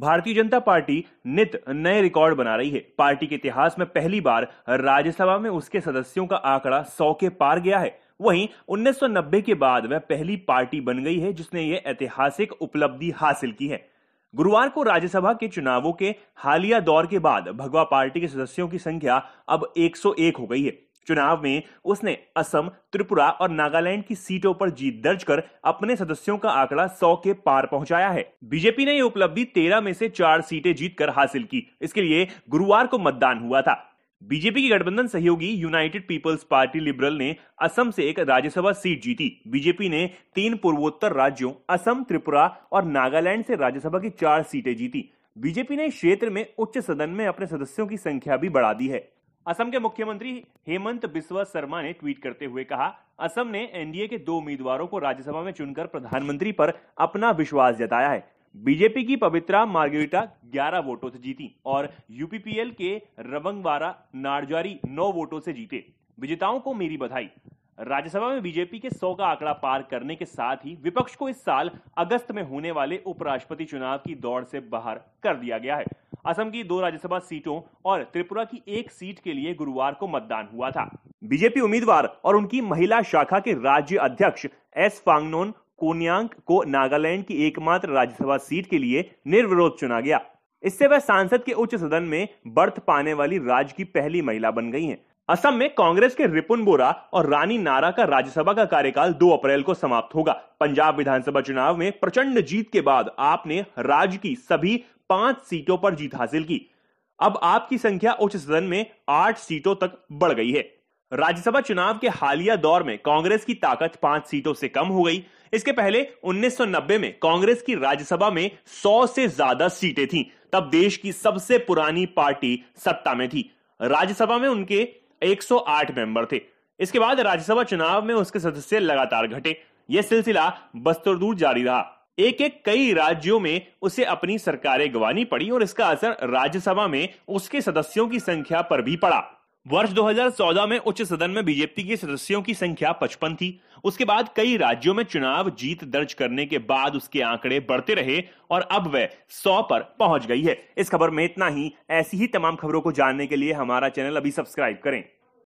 भारतीय जनता पार्टी नित नए रिकॉर्ड बना रही है पार्टी के इतिहास में पहली बार राज्यसभा में उसके सदस्यों का आंकड़ा सौ के पार गया है वहीं 1990 के बाद वह पहली पार्टी बन गई है जिसने ये ऐतिहासिक उपलब्धि हासिल की है गुरुवार को राज्यसभा के चुनावों के हालिया दौर के बाद भगवा पार्टी के सदस्यों की संख्या अब 101 हो गई है चुनाव में उसने असम त्रिपुरा और नागालैंड की सीटों पर जीत दर्ज कर अपने सदस्यों का आंकड़ा सौ के पार पहुंचाया है बीजेपी ने ये उपलब्धि तेरह में से चार सीटें जीतकर हासिल की इसके लिए गुरुवार को मतदान हुआ था बीजेपी की गठबंधन सहयोगी यूनाइटेड पीपल्स पार्टी लिबरल ने असम से एक राज्यसभा सीट जीती बीजेपी ने तीन पूर्वोत्तर राज्यों असम त्रिपुरा और नागालैंड से राज्यसभा की चार सीटें जीती बीजेपी ने क्षेत्र में उच्च सदन में अपने सदस्यों की संख्या भी बढ़ा दी है असम के मुख्यमंत्री हेमंत बिस्वा शर्मा ने ट्वीट करते हुए कहा असम ने एनडीए के दो उम्मीदवारों को राज्यसभा में चुनकर प्रधानमंत्री पर अपना विश्वास जताया है बीजेपी की पवित्रा मार्गरिटा 11 वोटों से जीती और यूपीपीएल के रवंगवारा नारजारी 9 वोटों से जीते विजेताओं को मेरी बधाई राज्यसभा में बीजेपी के 100 का आंकड़ा पार करने के साथ ही विपक्ष को इस साल अगस्त में होने वाले उपराष्ट्रपति चुनाव की दौड़ से बाहर कर दिया गया है असम की दो राज्यसभा सीटों और त्रिपुरा की एक सीट के लिए गुरुवार को मतदान हुआ था बीजेपी उम्मीदवार और उनकी महिला शाखा के राज्य अध्यक्ष एस फांगनोन कोन्यांग को नागालैंड की एकमात्र राज्यसभा सीट के लिए निर्विरोध चुना गया इससे वह सांसद के उच्च सदन में बर्थ पाने वाली राज्य की पहली महिला बन गई हैं। असम में कांग्रेस के रिपुन बोरा और रानी नारा का राज्यसभा का कार्यकाल 2 अप्रैल को समाप्त होगा पंजाब विधानसभा चुनाव में प्रचंड जीत के बाद आपने राज्य की सभी पांच सीटों पर जीत हासिल की अब आपकी संख्या उच्च सदन में आठ सीटों तक बढ़ गई है राज्यसभा चुनाव के हालिया दौर में कांग्रेस की ताकत पांच सीटों से कम हो गई इसके पहले 1990 में कांग्रेस की राज्यसभा में 100 से ज्यादा सीटें थीं तब देश की सबसे पुरानी पार्टी सत्ता में थी राज्यसभा में उनके 108 मेंबर थे इसके बाद राज्यसभा चुनाव में उसके सदस्य लगातार घटे यह सिलसिला बस्तरदूर जारी रहा एक एक कई राज्यों में उसे अपनी सरकारें गवानी पड़ी और इसका असर राज्यसभा में उसके सदस्यों की संख्या पर भी पड़ा वर्ष 2014 में उच्च सदन में बीजेपी के सदस्यों की संख्या 55 थी उसके बाद कई राज्यों में चुनाव जीत दर्ज करने के बाद उसके आंकड़े बढ़ते रहे और अब वह 100 पर पहुंच गई है इस खबर में इतना ही ऐसी ही तमाम खबरों को जानने के लिए हमारा चैनल अभी सब्सक्राइब करें